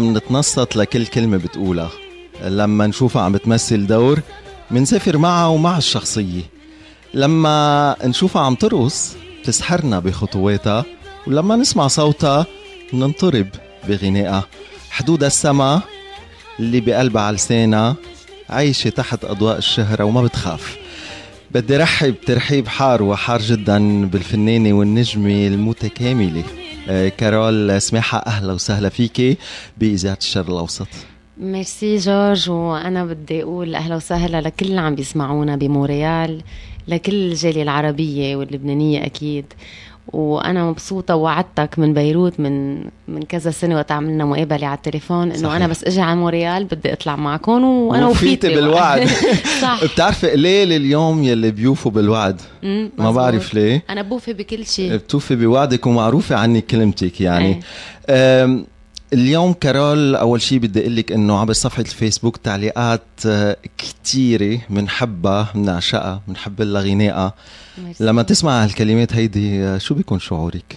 منتنصت لكل كلمة بتقولها لما نشوفها عم بتمثل دور منسافر معها ومع الشخصية لما نشوفها عم ترقص بتسحرنا بخطواتها ولما نسمع صوتها مننطرب بغنائها حدود السما اللي بقلبها على لسانها عايشة تحت أضواء الشهرة وما بتخاف بدي رحب ترحيب حار وحار جدا بالفنانة والنجمة المتكاملة آه، كارول سماحة أهلا وسهلا فيكي بإذاعة الشرق الأوسط ميرسي جورج وأنا بدي أقول أهلا وسهلا لكل اللي عم بيسمعونا بموريال لكل الجالية العربية واللبنانية أكيد وانا مبسوطه وعدتك من بيروت من من كذا سنه وقت عملنا مقابله على التليفون انه انا بس اجي على موريال بدي اطلع معكم وانا وفيتي بالوعد صح بتعرفي قليل اليوم يلي بيوفوا بالوعد ما بعرف ليه انا بوفي بكل شيء بتوفي بوعدك ومعروفه عني كلمتك يعني إيه. اليوم كارول اول شيء بدي اقول لك انه عبر صفحه الفيسبوك تعليقات آه، كثيره بنحبها بنعشقها بنحب لها غنائها لما تسمع هالكلمات هيدي آه، شو بيكون شعورك؟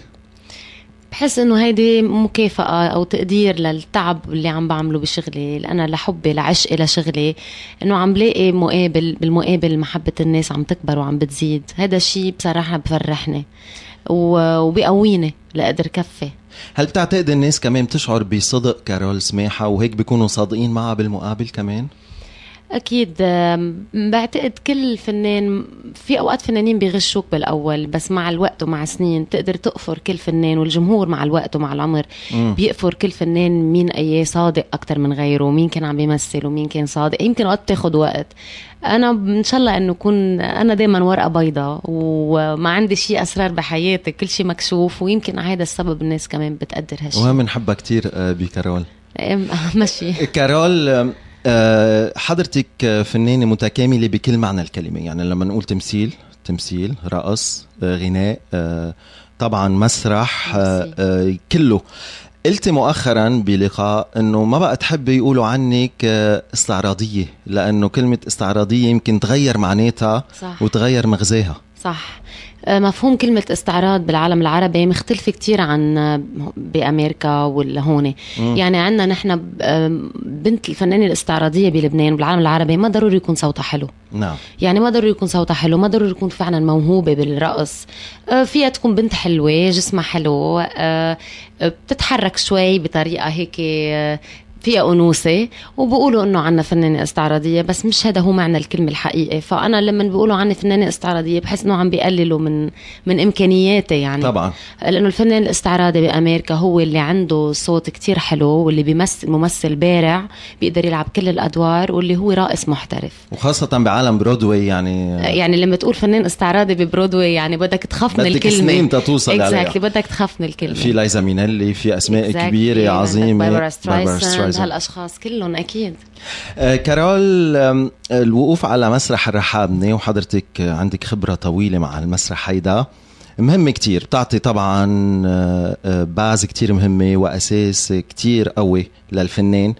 بحس انه هيدي مكافأة او تقدير للتعب اللي عم بعمله بشغلي انا لحبي لعشقي لشغلي انه عم لاقي مقابل بالمقابل محبة الناس عم تكبر وعم بتزيد هذا الشيء بصراحة بفرحني وبقوينا لقدر كفي هل بتعتقد الناس كمان بتشعر بصدق كارول سماحة وهيك بيكونوا صادقين معها بالمقابل كمان؟ اكيد بعتقد كل فنان في اوقات فنانين بيغشوك بالاول بس مع الوقت ومع سنين تقدر تقفر كل فنان والجمهور مع الوقت ومع العمر م. بيقفر كل فنان مين اي صادق اكثر من غيره ومين كان عم بيمثل ومين كان صادق يمكن وقت تاخد وقت انا ان شاء الله انه اكون انا دائما ورقه بيضاء وما عندي شيء اسرار بحياتي كل شيء مكشوف ويمكن هذا السبب الناس كمان بتقدر هالشيء وهم بنحبها كثير آه، بكارول إيه، ماشي كارول آه، حضرتك فنانة متكاملة بكل معنى الكلمة يعني لما نقول تمثيل تمثيل رقص آه، غناء آه، طبعا مسرح كله قلت مؤخرا بلقاء انه ما بقى تحبي يقولوا عنك استعراضيه لانه كلمه استعراضيه يمكن تغير معناتها وتغير مغزاها صح آه، مفهوم كلمة استعراض بالعالم العربي مختلفة كتير عن آه، بأمريكا ولا هون يعني عندنا نحن آه، بنت الفنانة الاستعراضية بلبنان بالعالم العربي ما ضروري يكون صوتها حلو نعم يعني ما ضروري يكون صوتها حلو ما ضروري يكون فعلا موهوبة بالرقص فيها تكون بنت حلوة جسمها حلو بتتحرك شوي بطريقة هيك فيها أنوثة وبقولوا إنه عنا فنانة استعراضية بس مش هذا هو معنى الكلمة الحقيقي فأنا لما بيقولوا عني فنانة استعراضية بحس إنه عم بيقللوا من من إمكانياتي يعني طبعا لأنه الفنان الاستعراضي بأمريكا هو اللي عنده صوت كتير حلو واللي بيمثل ممثل بارع بيقدر يلعب كل الأدوار واللي هو راقص محترف وخاصة بعالم برودواي يعني يعني لما تقول فنان استعراضي ببرودواي يعني بدك تخاف من الكلمة بدك سنين توصل exactly. عليها بدك تخاف من الكلمة في لايزا مينيلي في أسماء exactly. كبيرة عظيمة باربرا سترايسن عند هالاشخاص كلهم اكيد آه، كارول الوقوف على مسرح الرحابنه وحضرتك عندك خبره طويله مع المسرح هيدا مهم كتير بتعطي طبعا آه، آه، باز كتير مهمة وأساس كتير قوي للفنان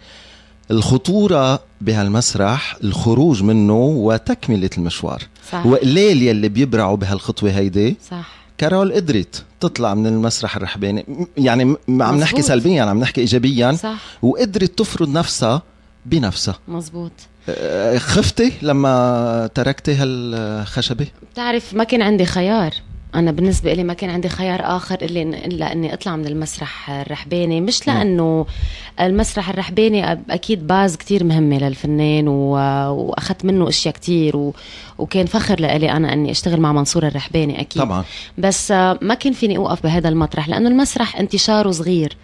الخطورة بهالمسرح الخروج منه وتكملة المشوار صح وقليل يلي بيبرعوا بهالخطوة هيدي صح كارول قدرت تطلع من المسرح الرحباني يعني عم مزبوط. نحكي سلبيا عم نحكي ايجابيا صح وقدرت تفرض نفسها بنفسها مزبوط أه، خفتي لما تركتي هالخشبه بتعرف ما كان عندي خيار أنا بالنسبة لي ما كان عندي خيار آخر إلا إلا إني أطلع من المسرح الرحباني مش نعم. لأنه المسرح الرحباني أكيد باز كتير مهمة للفنان وأخذت منه أشياء كتير و... وكان فخر لإلي أنا إني أشتغل مع منصور الرحباني أكيد طبعا بس آه، ما كان فيني أوقف بهذا المطرح لأنه المسرح انتشاره صغير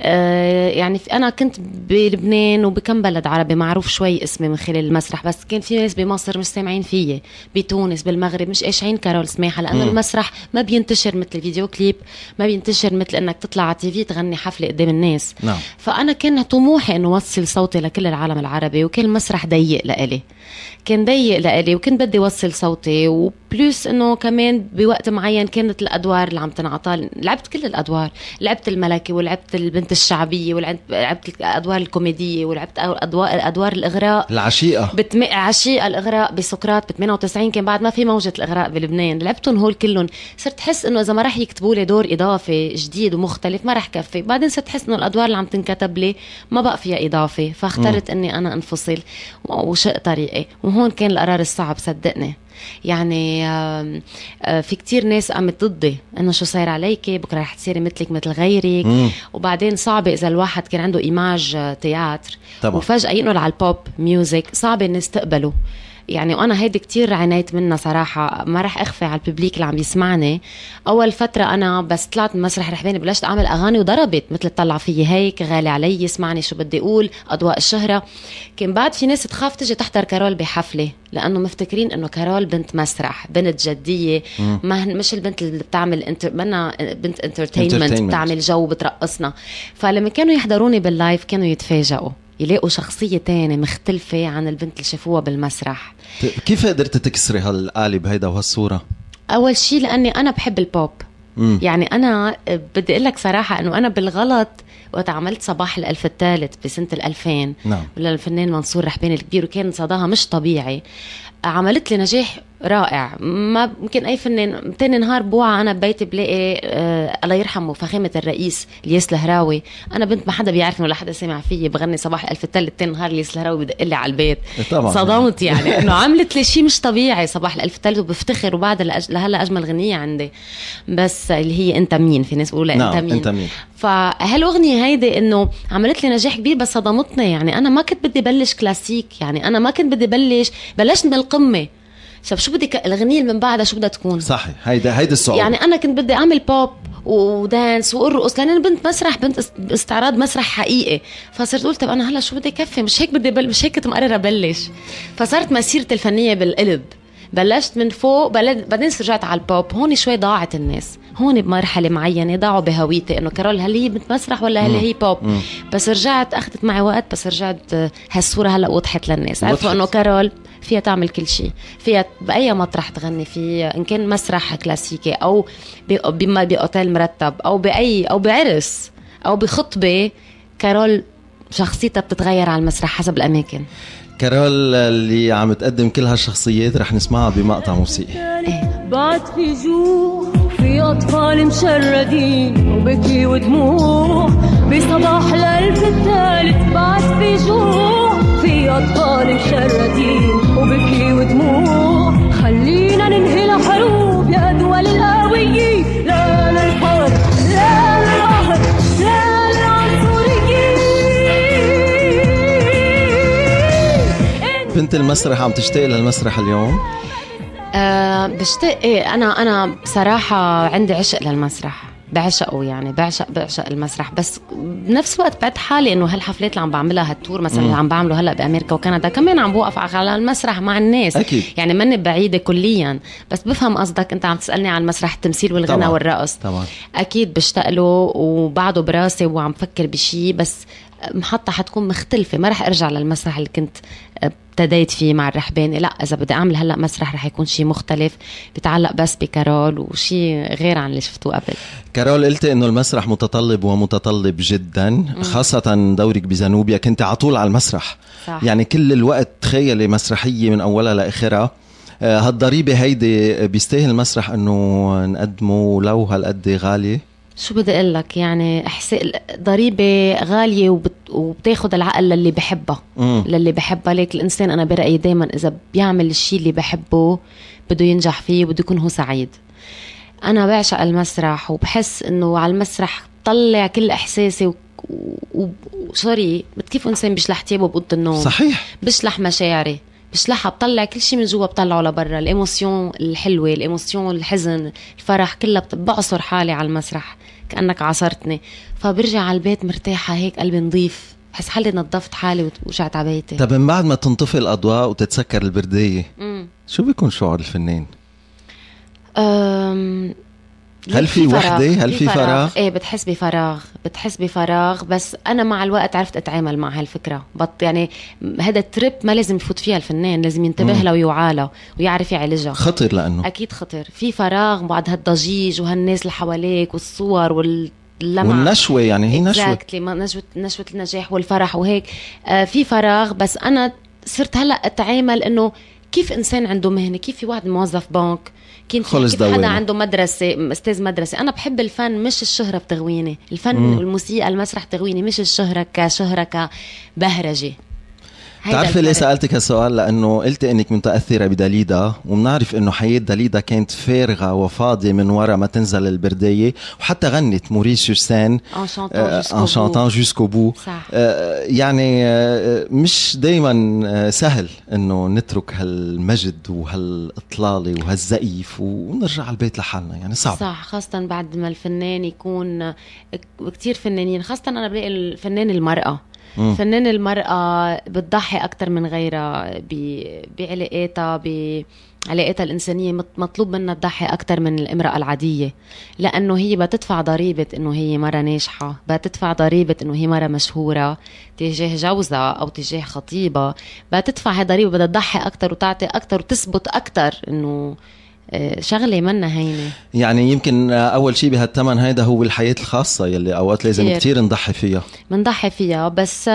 آه يعني أنا كنت بلبنان وبكم بلد عربي معروف شوي اسمي من خلال المسرح بس كان في ناس بمصر مش سامعين فيي بتونس بالمغرب مش قاشعين كارول سماحة لأنه المسرح ما بينتشر مثل الفيديو كليب ما بينتشر مثل انك تطلع على تيفي تغني حفله قدام الناس نعم. فانا كان طموحي انه اوصل صوتي لكل العالم العربي وكل مسرح ضيق لإلي كان ضيق لإلي وكنت بدي وصل صوتي وبلوس انه كمان بوقت معين كانت الادوار اللي عم تنعطى لعبت كل الادوار لعبت الملكه ولعبت البنت الشعبيه ولعبت الادوار الكوميديه ولعبت ادوار ادوار الاغراء العشيقه بتم... عشيقه الاغراء بسقراط ب 98 كان بعد ما في موجه الاغراء بلبنان لعبتهم هول كلهم صرت حس انه اذا ما راح يكتبوا لي دور اضافي جديد ومختلف ما راح كفي بعدين صرت حس انه الادوار اللي عم تنكتب لي ما بقى فيها اضافه فاخترت م. اني انا انفصل وشق طريقي وهون كان القرار الصعب صدقني يعني آه، في كتير ناس قامت ضدي انه شو صاير عليكي بكره رح تصيري مثلك مثل غيرك مم. وبعدين صعبه اذا الواحد كان عنده ايماج آه، تياتر طبعا. وفجاه ينقل على البوب ميوزك صعب الناس تقبله يعني وانا هيدي كتير عانيت منها صراحه ما رح اخفي على الببليك اللي عم يسمعني اول فتره انا بس طلعت من مسرح بيني بلشت اعمل اغاني وضربت مثل طلع فيي هيك غالي علي اسمعني شو بدي اقول اضواء الشهره كان بعد في ناس تخاف تجي تحضر كارول بحفله لانه مفتكرين انه كارول بنت مسرح بنت جديه ما مش البنت اللي بتعمل انتر... منا بنت انترتينمنت بتعمل جو بترقصنا فلما كانوا يحضروني باللايف كانوا يتفاجئوا يلاقوا شخصيه تانية مختلفه عن البنت اللي شافوها بالمسرح كيف قدرت تكسري هالقالب هيدا وهالصوره اول شيء لاني انا بحب البوب مم. يعني انا بدي اقول لك صراحه انه انا بالغلط وقت عملت صباح الألف الثالث بسنة ال2000 نعم. للفنان منصور رحباني الكبير وكان صداها مش طبيعي عملت لي نجاح رائع ما ممكن اي فنان تاني نهار بوعى انا ببيتي بلاقي آه الله يرحمه فخامه الرئيس الياس الهراوي انا بنت ما حدا بيعرفني ولا حدا سامع فيي بغني صباح الف التل تاني نهار الياس الهراوي بدق لي على البيت إيه، طبعا صدمت يعني انه عملت لي شيء مش طبيعي صباح الالف التل وبفتخر وبعد لهلا اجمل غنيه عندي بس اللي هي انت مين في ناس بتقول لا انت نعم، مين انت مين فهالاغنيه هيدي انه عملت لي نجاح كبير بس صدمتني يعني انا ما كنت بدي بلش كلاسيك يعني انا ما كنت بدي بلش بلشت من القمه طب شو بدك الاغنيه اللي من بعدها شو بدها تكون صحيح هيدا هيدا الصعوبه يعني انا كنت بدي اعمل بوب ودانس وارقص لان انا بنت مسرح بنت استعراض مسرح حقيقي فصرت اقول طب انا هلا شو بدي كفي مش هيك بدي بل مش هيك كنت مقرره ابلش فصارت مسيرتي الفنيه بالقلب بلشت من فوق بعدين رجعت على البوب هون شوي ضاعت الناس هون بمرحله معينه ضاعوا بهويتي انه كارول هل هي بنت مسرح ولا هل هي بوب مم. بس رجعت اخذت معي وقت بس رجعت آه، هالصوره هلا وضحت للناس عرفوا انه كارول فيها تعمل كل شيء فيها باي مطرح تغني فيه ان كان مسرح كلاسيكي او بما باوتيل مرتب او باي او بعرس او بخطبه كارول شخصيتها بتتغير على المسرح حسب الاماكن كارول اللي عم تقدم كل هالشخصيات رح نسمعها بمقطع موسيقي بعد في جوع في أطفال مشردين وبكي ودموع بصباح الالف الثالث بعد في جوع في أطفال مشردين كنت المسرح عم تشتاق للمسرح اليوم؟ أه بشتاق ايه انا انا بصراحه عندي عشق للمسرح بعشقه يعني بعشق بعشق المسرح بس بنفس الوقت بعد حالي انه هالحفلات اللي عم بعملها هالتور مثلا اللي عم بعمله هلا بامريكا وكندا كمان عم بوقف على المسرح مع الناس أكيد. يعني ماني بعيده كليا بس بفهم قصدك انت عم تسالني عن مسرح التمثيل والغنى طبعا. والرقص طبعا. اكيد بشتاق له وبعده براسي وعم فكر بشي بس محطة حتكون مختلفة ما رح أرجع للمسرح اللي كنت ابتديت فيه مع الرحباني لا إذا بدي أعمل هلأ مسرح رح يكون شيء مختلف بتعلق بس بكارول وشيء غير عن اللي شفته قبل كارول قلتي إنه المسرح متطلب ومتطلب جدا خاصة دورك بزنوبيا كنت على طول على المسرح صح. يعني كل الوقت تخيلي مسرحية من أولها لآخرها آه، هالضريبة هيدي بيستاهل المسرح انه نقدمه لو هالقد غالي شو بدي اقول لك يعني احسن ضريبه غاليه وبت... وبتاخذ العقل للي بحبها مم. للي بحبها ليك الانسان انا برايي دائما اذا بيعمل الشيء اللي بحبه بده ينجح فيه وبده يكون هو سعيد انا بعشق المسرح وبحس انه على المسرح طلع كل احساسي و... وسوري و... كيف انسان بيشلح تيابه باوضه النوم صحيح بشلح مشاعري بشلحها بطلع كل شيء من جوا بطلعه لبرا الايموسيون الحلوه الايموسيون الحزن الفرح كلها بعصر حالي على المسرح كانك عصرتني فبرجع على البيت مرتاحه هيك قلبي نظيف بحس حالي نظفت حالي ورجعت على بيتي طب من بعد ما تنطفي الاضواء وتتسكر البرديه شو بيكون شعور الفنان؟ هل في وحده هل في فراغ. فراغ ايه بتحس بفراغ بتحس بفراغ بس انا مع الوقت عرفت اتعامل مع هالفكره بط يعني هذا التريب ما لازم يفوت فيها الفنان لازم ينتبه لها ويوعى ويعرف يعالجها خطر لانه اكيد خطر في فراغ بعد هالضجيج وهالناس اللي حواليك والصور وال والنشوة يعني هي نشوة نشوة نشوة النجاح والفرح وهيك آه في فراغ بس أنا صرت هلا أتعامل إنه كيف انسان عنده مهنه كيف في واحد موظف بنك كيف خلص كيف حدا عنده مدرسه استاذ مدرسه انا بحب الفن مش الشهره بتغويني الفن والموسيقى المسرح تغويني مش الشهره كشهره كبهرجه بتعرفي ليه سالتك هالسؤال لانه قلتي انك متاثره بداليدا وبنعرف انه حياه داليدا كانت فارغه وفاضيه من ورا ما تنزل البرديه وحتى غنت موريس سان ان شانتان جوسكو بو يعني آه، مش دائما آه، سهل انه نترك هالمجد وهالاطلاله وهالزئيف ونرجع على البيت لحالنا يعني صعب صح خاصه بعد ما الفنان يكون آه، كثير فنانين خاصه انا بلاقي الفنان المراه فنان المرأة بتضحي أكثر من غيرها بعلاقاتها بعلاقاتها ب... علاقاتها الإنسانية مطلوب منها تضحي أكثر من الامرأة العادية لأنه هي بتدفع ضريبة إنه هي مرة ناجحة بتدفع ضريبة إنه هي مرة مشهورة تجاه جوزها أو تجاه خطيبها بتدفع هاي ضريبة بدها تضحي أكثر وتعطي أكثر وتثبت أكثر إنه شغله منا هينه يعني يمكن اول شيء بهالثمن هيدا هو الحياه الخاصه يلي اوقات لازم كثير نضحي فيها بنضحي فيها بس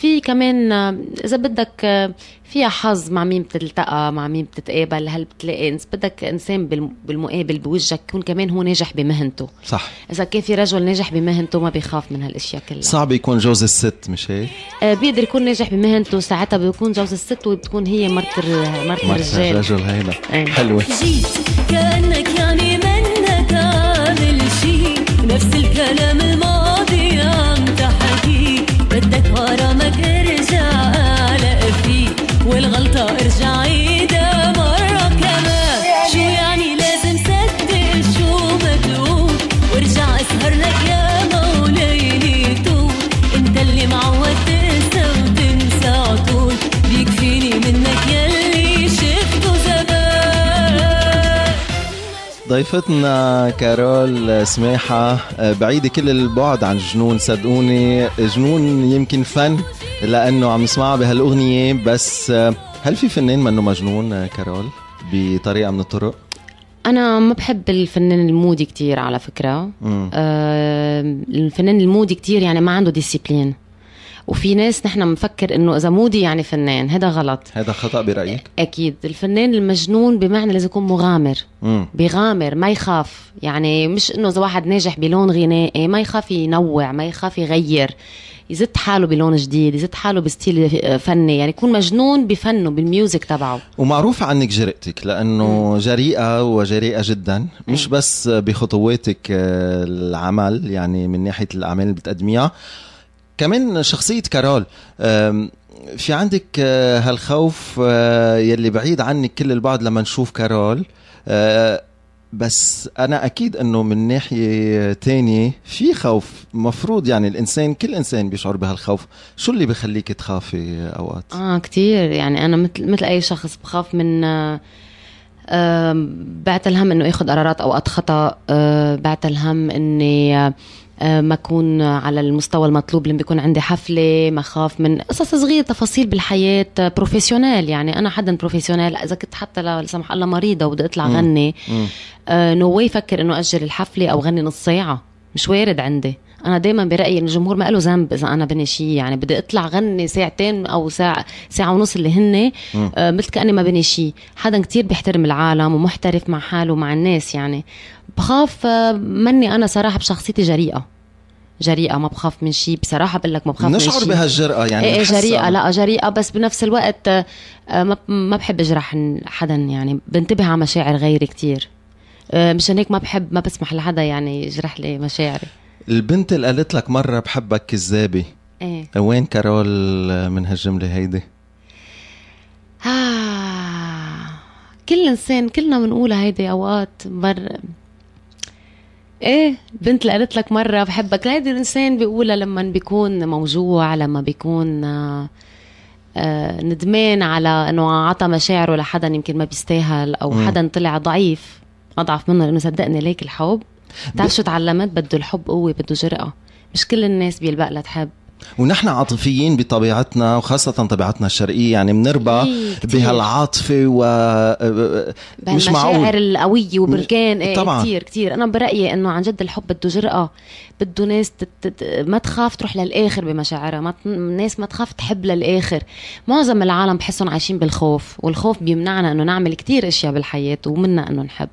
في كمان آه، اذا بدك آه، فيها حظ مع مين بتلتقى مع مين بتتقابل هل بتلاقي انس بدك انسان بالمقابل بوجهك يكون كمان هو ناجح بمهنته صح اذا كان في رجل ناجح بمهنته ما بيخاف من هالاشياء كلها صعب يكون جوز الست مش هيك آه بيقدر يكون ناجح بمهنته ساعتها بيكون جوز الست وبتكون هي مرت مرت الرجال الرجل هينا آه. حلوه كانك يعني منك عامل شيء نفس الكلام ضيفتنا كارول سماحة آه، بعيدة كل البعد عن الجنون صدقوني جنون يمكن فن لأنه عم نسمعها بهالأغنية بس آه، هل في فنان منه مجنون آه، كارول بطريقة من الطرق؟ أنا ما بحب الفنان المودي كتير على فكرة آه الفنان المودي كتير يعني ما عنده ديسيبلين وفي ناس نحن بنفكر انه اذا مودي يعني فنان هذا غلط هذا خطا برايك اكيد الفنان المجنون بمعنى لازم يكون مغامر مم. بغامر ما يخاف يعني مش انه اذا واحد ناجح بلون غنائي إيه، ما يخاف ينوع ما يخاف يغير يزت حاله بلون جديد يزت حاله بستيل آه، فني يعني يكون مجنون بفنه بالميوزك تبعه ومعروف عنك جرأتك لأنه جريئة وجريئة جدا مش بس بخطواتك آه، العمل يعني من ناحية الأعمال اللي بتقدميها كمان شخصيه كارول في عندك آه، هالخوف آه، يلي بعيد عنك كل البعض لما نشوف كارول آه، بس انا اكيد انه من ناحيه تانية في خوف مفروض يعني الانسان كل انسان بيشعر بهالخوف شو اللي بخليك تخافي اوقات اه كثير يعني انا مثل مثل اي شخص بخاف من بعت الهم انه اخذ قرارات اوقات خطا أه، بعت الهم اني أه، ما اكون على المستوى المطلوب لما بيكون عندي حفله ما خاف من قصص صغيره تفاصيل بالحياه بروفيشنال أه، يعني انا حدا بروفيشنال اذا كنت حتى لا سمح الله مريضه وبدي اطلع غني نو واي فكر انه اجل الحفله او غني نص ساعه مش وارد عندي انا دايما برايي الجمهور ما له ذنب اذا انا بني شيء يعني بدي اطلع غني ساعتين او ساعه ساعه ونص اللي هن آه مثل كاني ما بني شيء حدا كتير بيحترم العالم ومحترف مع حاله ومع الناس يعني بخاف آه مني انا صراحه بشخصيتي جريئه جريئه ما بخاف من شيء بصراحه بقول لك ما بخاف من شيء نشعر بهالجرأه يعني ايه, إيه، جريئه لا جريئه بس بنفس الوقت آه، آه، ما بحب اجرح حدا يعني بنتبه على مشاعر غيري كتير آه، مشان هيك ما بحب ما بسمح لحدا يعني يجرح لي مشاعري البنت اللي قالت لك مره بحبك كذابه ايه وين كارول من هالجمله هيدي؟ آه. كل انسان كلنا بنقولها هيدي اوقات مر ايه بنت اللي قالت لك مره بحبك هيدي الانسان بيقولها لما بيكون موجوع لما بيكون آه،, آه ندمان على انه عطى مشاعره لحدا يمكن ما بيستاهل او حدا طلع ضعيف اضعف منه لانه صدقني ليك الحب بتعرف شو تعلمت بده الحب قوه بده جرأه مش كل الناس بيلبق لتحب ونحن عاطفيين بطبيعتنا وخاصة طبيعتنا الشرقية يعني بنربى بهالعاطفة و آه، آه، مش معقول القوية وبركان ايه طبعا. كتير كتير أنا برأيي إنه عن جد الحب بده جرأة بده ناس تت... ما تخاف تروح للآخر بمشاعرها ما... ناس ما تخاف تحب للآخر معظم العالم بحسهم عايشين بالخوف والخوف بيمنعنا إنه نعمل كتير أشياء بالحياة ومنا إنه نحب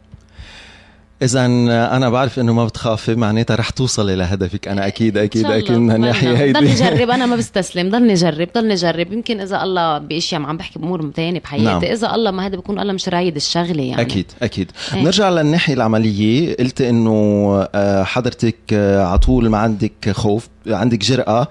اذا آه، انا بعرف انه ما بتخافي معناتها رح توصلي لهدفك انا إيه، اكيد اكيد اكيد من هالناحيه هيدي ضلني جرب انا ما بستسلم ضلني جرب ضلني جرب يمكن اذا الله باشياء عم بحكي بامور ثانيه بحياتي نعم. اذا الله ما هذا بكون الله مش رايد الشغله يعني اكيد اكيد ايه. نرجع للناحيه العمليه قلت انه آه، حضرتك آه، على طول ما عندك خوف عندك جرأة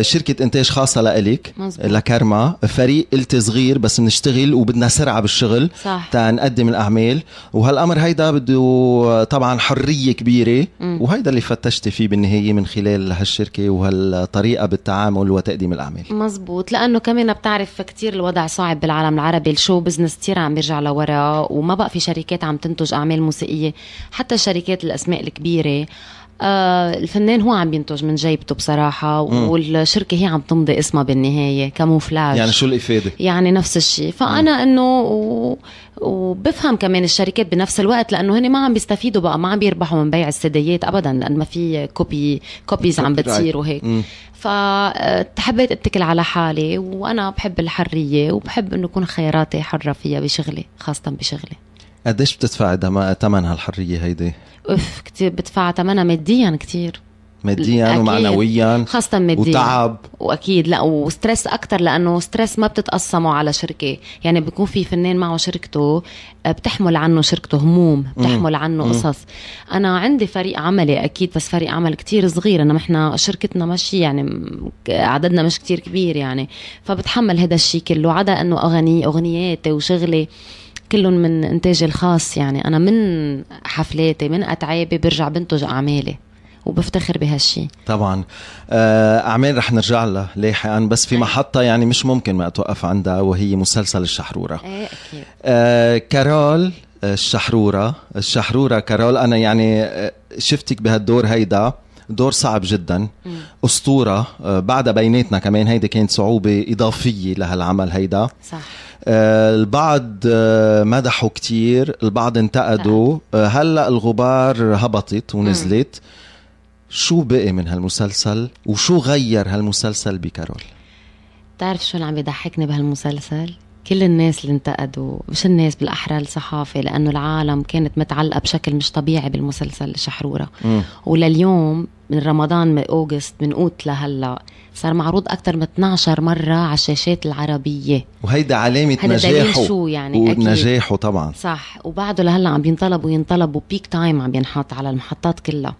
شركة إنتاج خاصة لإلك لكرما فريق قلت صغير بس بنشتغل وبدنا سرعة بالشغل صح. تنقدم الأعمال وهالأمر هيدا بده وطبعا حريه كبيره وهيدا اللي فتشتي فيه بالنهايه من خلال هالشركه وهالطريقه بالتعامل وتقديم الاعمال مزبوط لانه كمان بتعرف كتير الوضع صعب بالعالم العربي الشو بزنس كتير عم بيرجع لورا وما بقى في شركات عم تنتج اعمال موسيقيه حتى الشركات الاسماء الكبيره آه، الفنان هو عم ينتج من جيبته بصراحة والشركة هي عم تمضي اسمها بالنهاية كموفلاج يعني شو الإفادة؟ يعني نفس الشيء فأنا إنه و... وبفهم كمان الشركات بنفس الوقت لأنه هن ما عم بيستفيدوا بقى ما عم بيربحوا من بيع السديات أبدا لأن ما في كوبي كوبيز عم بتصير وهيك فتحبيت آه، فحبيت اتكل على حالي وأنا بحب الحرية وبحب إنه يكون خياراتي حرة فيها بشغلي خاصة بشغلي قديش بتدفع ثمن هالحرية هيدي؟ اوف كثير بدفع ثمنها ماديا كثير ماديا أكيد. ومعنويا خاصة ماديا وتعب واكيد لا وستريس اكثر لانه ستريس ما بتتقسمه على شركة، يعني بيكون في فنان معه شركته آه، بتحمل عنه شركته هموم، بتحمل عنه مم. قصص. انا عندي فريق عملي اكيد بس فريق عمل كتير صغير، انما احنا شركتنا ماشي يعني عددنا مش كتير كبير يعني، فبتحمل هذا الشيء كله عدا انه اغاني اغنياتي وشغلي كلهم من انتاجي الخاص يعني انا من حفلاتي من اتعابي برجع بنتج اعمالي وبفتخر بهالشيء طبعا آه، اعمال رح نرجع لها لاحقا بس في إيه. محطه يعني مش ممكن ما اتوقف عندها وهي مسلسل الشحروره ايه اكيد آه، كارول الشحروره الشحروره كارول انا يعني آه، شفتك بهالدور هيدا دور صعب جدا اسطوره آه، بعدها بيناتنا كمان هيدي كانت صعوبه اضافيه لهالعمل هيدا صح آه، البعض آه، مدحوا كتير البعض انتقدوا نعم. هلا الغبار هبطت ونزلت شو بقي من هالمسلسل وشو غير هالمسلسل بكارول بتعرف شو اللي عم يضحكني بهالمسلسل كل الناس اللي انتقدوا مش الناس بالاحرى الصحافه لانه العالم كانت متعلقه بشكل مش طبيعي بالمسلسل شحروره ولليوم من رمضان من اوغست من اوت لهلا صار معروض اكثر من 12 مره على الشاشات العربيه وهيدا علامه نجاحه شو يعني ونجاحه طبعا صح وبعده لهلا عم بينطلب وينطلب وبيك تايم عم ينحط على المحطات كلها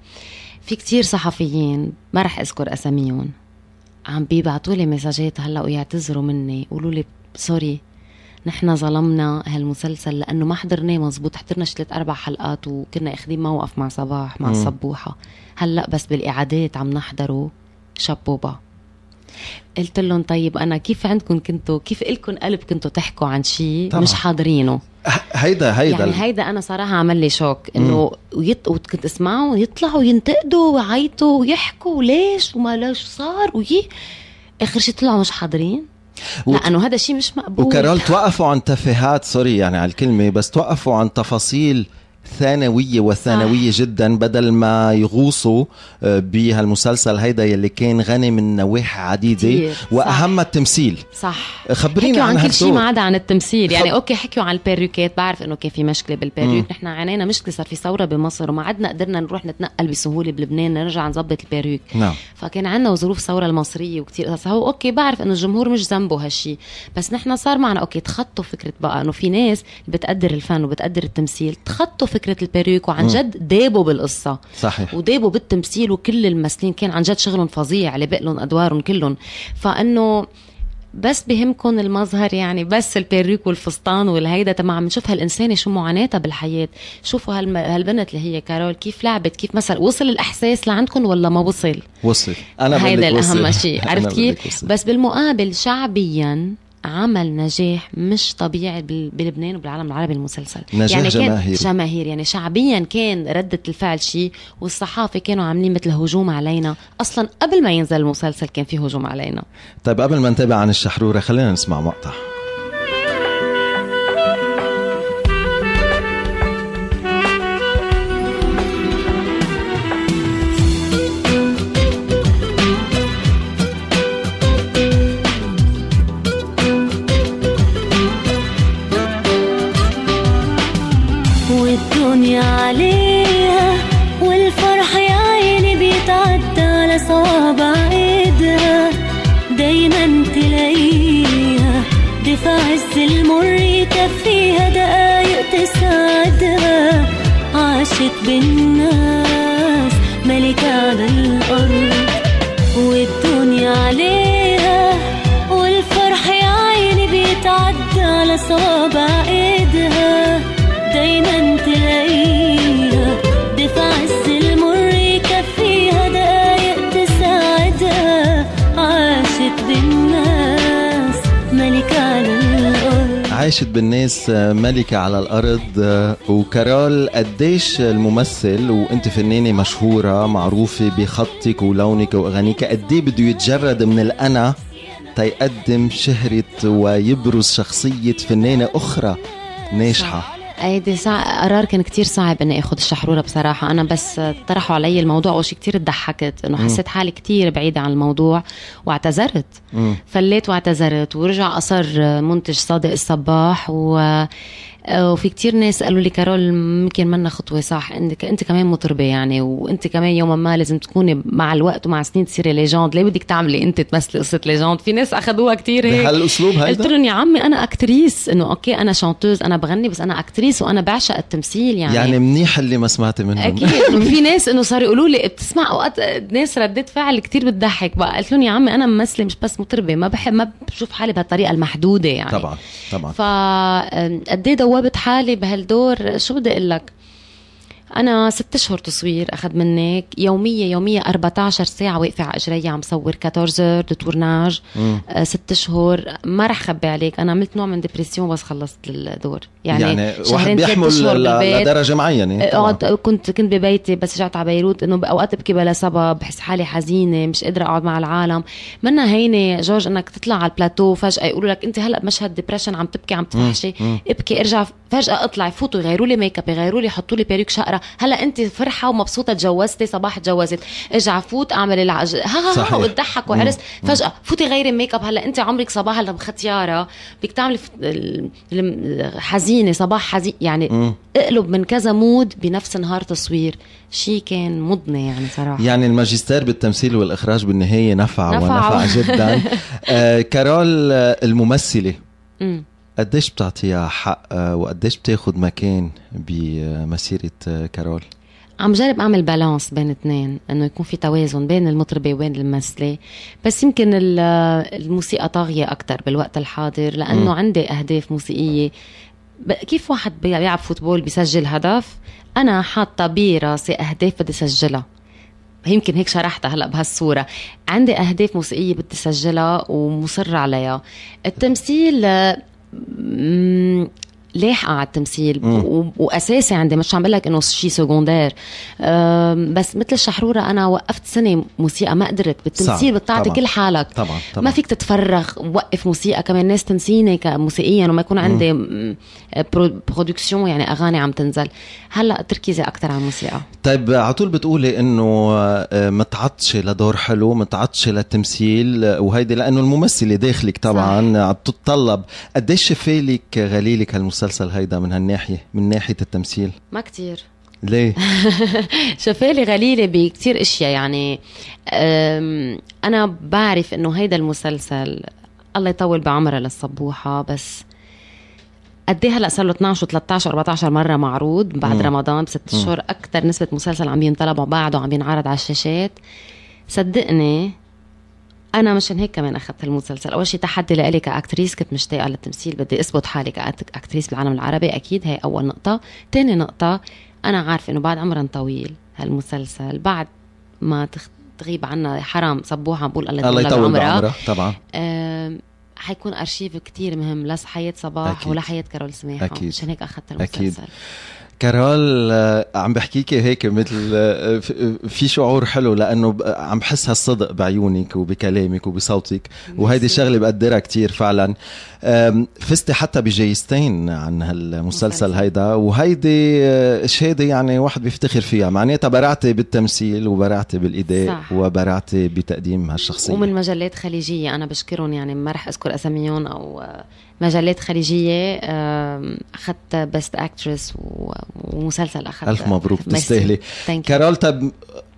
في كتير صحفيين ما رح اذكر اساميهم عم بيبعتوا لي مساجات هلا ويعتذروا مني يقولوا لي سوري نحن ظلمنا هالمسلسل لانه ما حضرناه مزبوط حضرنا ثلاث اربع حلقات وكنا اخذين موقف مع صباح مع الصبوحه هلا بس بالاعادات عم نحضره شابوبا قلت لهم طيب انا كيف عندكم كنتوا كيف إلكم قلب كنتوا تحكوا عن شيء مش حاضرينه هيدا هيدا يعني هيدا انا صراحه عمل لي شوك انه ويط... وكنت اسمعه ويطلعوا ينتقدوا ويعيطوا ويحكوا ليش وما ليش صار وي اخر شيء طلعوا مش حاضرين و... لانه هذا الشيء مش مقبول وكارول توقفوا عن تفاهات سوري يعني على الكلمه بس توقفوا عن تفاصيل ثانوية وثانوية صح. آه. جدا بدل ما يغوصوا آه، بهالمسلسل هيدا يلي كان غني من نواحي عديدة كتير. وأهم التمثيل صح خبرينا عن, عن كل شيء ما عدا عن التمثيل يعني خب... أوكي حكيوا عن البيروكات بعرف إنه كان في مشكلة بالبيروك نحن عانينا مشكلة صار في ثورة بمصر وما عدنا قدرنا نروح نتنقل بسهولة بلبنان نرجع نظبط البيروك نعم. فكان عندنا ظروف ثورة المصرية وكثير قصص هو أوكي بعرف إنه الجمهور مش ذنبه هالشيء بس نحن صار معنا أوكي تخطوا فكرة بقى إنه في ناس بتقدر الفن وبتقدر التمثيل تخطوا فكره البيروك وعن جد دابوا بالقصه صحيح ودابوا بالتمثيل وكل الممثلين كان عن جد شغلهم فظيع على بقلهم ادوارهم كلهم فانه بس بهمكم المظهر يعني بس البيريك والفستان والهيدا تبع عم نشوف هالإنسانة شو معاناتها بالحياة شوفوا هالم... هالبنت اللي هي كارول كيف لعبت كيف مثلا وصل الإحساس لعندكم ولا ما وصل وصل أنا هيدا الأهم شيء عرفت كيف بس بالمقابل شعبيا عمل نجاح مش طبيعي بلبنان وبالعالم العربي المسلسل نجاح يعني كان جماهير. جماهير يعني شعبيا كان ردة الفعل شيء والصحافة كانوا عاملين مثل هجوم علينا اصلا قبل ما ينزل المسلسل كان في هجوم علينا طيب قبل ما نتابع عن الشحرورة خلينا نسمع مقطع been. عاشت بالناس آه، ملكة على الأرض آه، وكارول قديش الممثل وأنت فنانة مشهورة معروفة بخطك ولونك وأغانيك قديه بده يتجرد من الأنا تيقدم شهرة ويبرز شخصية فنانة أخرى ناجحة اي صع... قرار كان كتير صعب اني اخد الشحروره بصراحه انا بس طرحوا علي الموضوع وشي كتير تضحكت انه حسيت حالي كتير بعيده عن الموضوع واعتذرت فليت واعتذرت ورجع اصر منتج صادق الصباح و آه، وفي كتير ناس قالوا لي كارول يمكن منا خطوه صح انك انت كمان مطربه يعني وانت كمان يوما ما لازم تكوني مع الوقت ومع سنين تصيري ليجوند ليه بدك تعملي انت تمثلي قصه ليجوند في ناس اخذوها كتير هيك بهالاسلوب هيدا قلت لهم يا عمي انا اكتريس انه اوكي انا شانتوز انا بغني بس انا اكتريس وانا بعشق التمثيل يعني يعني منيح اللي ما سمعتي منهم اكيد في ناس انه صاروا يقولوا لي بتسمع اوقات ناس ردات فعل كتير بتضحك بقى قلت لهم يا عمي انا ممثله مش بس مطربه ما بحب ما بشوف حالي بهالطريقه المحدوده يعني طبعا طبعا فقد ايه جوابت حالي بهالدور شو بدي اقول لك انا ست اشهر تصوير اخذ منك يوميه يوميه 14 ساعه واقفه على اجري عم صور 14 دو تورناج آه، ست اشهر ما رح خبي عليك انا عملت نوع من ديبرسيون بس خلصت الدور يعني, يعني واحد بيحمل لدرجه معينه اقعد آه، آه، كنت كنت ببيتي بس رجعت على بيروت انه باوقات ابكي بلا سبب بحس حالي حزينه مش قادره اقعد مع العالم منا هينه جورج انك تطلع على البلاتو فجاه يقولوا لك انت هلا بمشهد ديبرشن عم تبكي عم تفحشي ابكي ارجع فجاه اطلع يفوتوا يغيروا لي ميك اب يغيروا لي يحطوا لي بيريك شقرة السياره هلا انت فرحه ومبسوطه تجوزتي صباح تجوزت اجع فوت اعمل العج ها ها ها وتضحك وعرس فجاه فوتي غيري ميك اب هلا انت عمرك صباح هلا مختياره بدك تعملي حزينه صباح حزين يعني مم. اقلب من كذا مود بنفس نهار تصوير شيء كان مضني يعني صراحه يعني الماجستير بالتمثيل والاخراج بالنهايه نفع, نفع ونفع جدا آه كارول آه، الممثله مم. قديش بتعطيها حق آه، وقديش بتاخد مكان بمسيره آه، كارول؟ عم جرب اعمل بالانس بين اثنين انه يكون في توازن بين المطربه وبين الممثله بس يمكن آه، الموسيقى طاغيه اكثر بالوقت الحاضر لانه م. عندي اهداف موسيقيه كيف واحد بيلعب فوتبول بيسجل هدف انا حاطه براسي اهداف بدي سجلها يمكن هيك شرحتها هلا بهالصوره عندي اهداف موسيقيه بدي سجلها ومصر عليها التمثيل 嗯。لاحقه على التمثيل واساسي عندي مش عم بقول لك انه شيء سكوندير بس مثل الشحروره انا وقفت سنه موسيقى ما قدرت بالتمثيل بتعطي كل حالك طبعا. طبعا. ما فيك تتفرغ وقف موسيقى كمان ناس تنسيني كموسيقيا وما يكون عندي برودكسيون يعني اغاني عم تنزل هلا تركيزي اكثر على الموسيقى طيب على طول بتقولي انه آه، متعطشه لدور حلو متعطشه للتمثيل وهيدي لانه الممثله داخلك طبعا عم تتطلب قديش في لك غليلك هالمسلسل المسلسل هيدا من هالناحيه من ناحيه التمثيل ما كتير ليه؟ شفالي غليلة بكتير اشياء يعني انا بعرف انه هيدا المسلسل الله يطول بعمرها للصبوحة بس قد إيه هلا صار له 12 و13 و14 مره معروض بعد م. رمضان بست اشهر اكثر نسبه مسلسل عم ينطلب وبعده عم ينعرض على الشاشات صدقني انا مشان هيك كمان اخذت المسلسل اول شيء تحدي لإلي كاكتريس كنت مشتاقه للتمثيل بدي اثبت حالي كاكتريس بالعالم العربي اكيد هي اول نقطه تاني نقطه انا عارفه انه بعد عمرا طويل هالمسلسل بعد ما تخ... تغيب عنا حرام صبوها بقول الله, الله يطول بعمرها طبعا حيكون ارشيف كتير مهم لحياه صباح أكيد. ولحياه كارول سماحه عشان هيك اخذت المسلسل أكيد. كارول آه، عم بحكيكي هيك مثل آه، آه، في شعور حلو لانه عم بحس هالصدق بعيونك وبكلامك وبصوتك وهيدي شغله بقدرها كتير فعلا فزتي حتى بجايزتين عن هالمسلسل هيدا وهيدي أه، شهاده يعني واحد بيفتخر فيها معناتها برعتي بالتمثيل وبرعتي بالاداء صح. وبرعتي بتقديم هالشخصيه ومن مجلات خليجيه انا بشكرهم يعني ما رح اذكر اساميهم او أه، مجلات خليجيه اخذت بيست اكترس ومسلسل اخذت الف مبروك تستاهلي كارول طب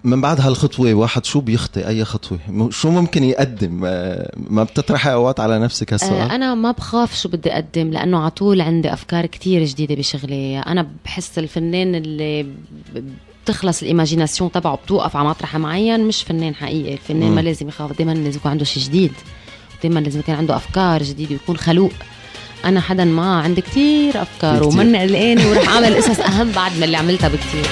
من بعد هالخطوة واحد شو بيخطي أي خطوة شو ممكن يقدم آه، ما بتطرحي أوقات على نفسك هالسؤال آه، أنا ما بخاف شو بدي أقدم لأنه على طول عندي أفكار كتير جديدة بشغلي أنا بحس الفنان اللي بتخلص الايماجيناسيون تبعه بتوقف على مطرح معين مش فنان حقيقي الفنان م. ما لازم يخاف دائما لازم يكون عنده شيء جديد دائما لازم يكون عنده افكار جديده ويكون خلوق انا حدا ما عندي كتير افكار ومن قلقانه ورح اعمل قصص اهم بعد ما اللي عملتها بكتير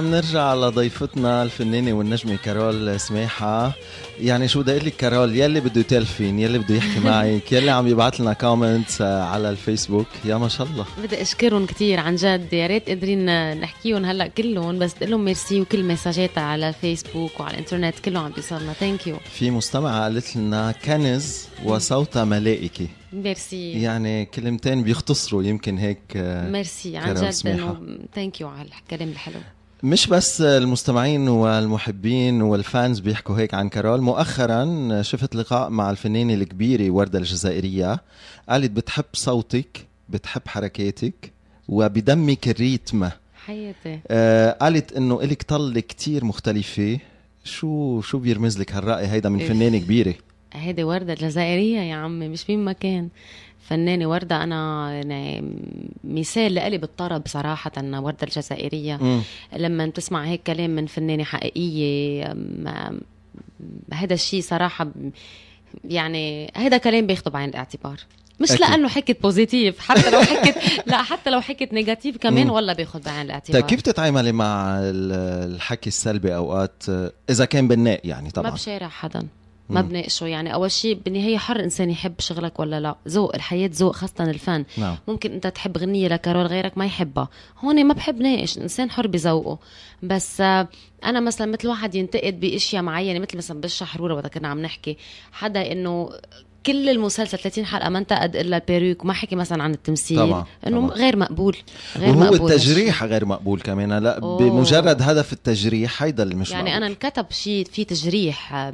بنرجع لضيفتنا الفنانه والنجمه كارول سماحه يعني شو بدي اقول لك كارول يلي بده يتلفين يلي بده يحكي معك يلي عم يبعث لنا كومنتس على الفيسبوك يا ما شاء الله بدي اشكرهم كثير عن جد يا ريت قادرين نحكيهم هلا كلهم بس تقول لهم ميرسي وكل مساجاتها على الفيسبوك وعلى الانترنت كله عم بيوصلنا ثانك يو في مستمعه قالت لنا كنز وصوتها ملائكي ميرسي يعني كلمتين بيختصروا يمكن هيك ميرسي آه، عن جد انه ثانك يو على الكلام الحلو مش بس المستمعين والمحبين والفانز بيحكوا هيك عن كارول مؤخرا شفت لقاء مع الفنانة الكبيرة وردة الجزائرية قالت بتحب صوتك بتحب حركاتك وبدمك الريتم حياتي آه قالت انه الك طلة كتير مختلفة شو شو بيرمز لك هالرأي هيدا من إيه. فنانة كبيرة هيدي وردة جزائرية يا عمي مش مين مكان فنانة وردة أنا يعني مثال لإلي بالطرب صراحة وردة الجزائرية لما تسمع هيك كلام من فنانة حقيقية هذا الشيء صراحة يعني هذا كلام بيخطب بعين الاعتبار مش أكيد. لانه حكت بوزيتيف حتى لو حكت لا حتى لو حكت نيجاتيف كمان والله بياخذ بعين الاعتبار طيب كيف تتعاملي مع الحكي السلبي اوقات اذا كان بناء يعني طبعا ما بشارع حدا ما بناقشه يعني اول شيء بالنهايه حر انسان يحب شغلك ولا لا ذوق الحياه ذوق خاصه الفن نعم. ممكن انت تحب غنيه لكارول غيرك ما يحبها هون ما بحب ناقش الانسان حر بذوقه بس آه، انا مثلا مثل واحد ينتقد باشياء معينه مثل مثلا بالشحروره وقت كنا عم نحكي حدا انه كل المسلسل 30 حلقه ما انتقد الا بيروك وما حكي مثلا عن التمثيل طبعا. انه طبعا. غير مقبول غير وهو مقبول التجريح غير مقبول كمان أوه. بمجرد هدف التجريح هيدا اللي مش يعني مقبول. انا انكتب شيء في تجريح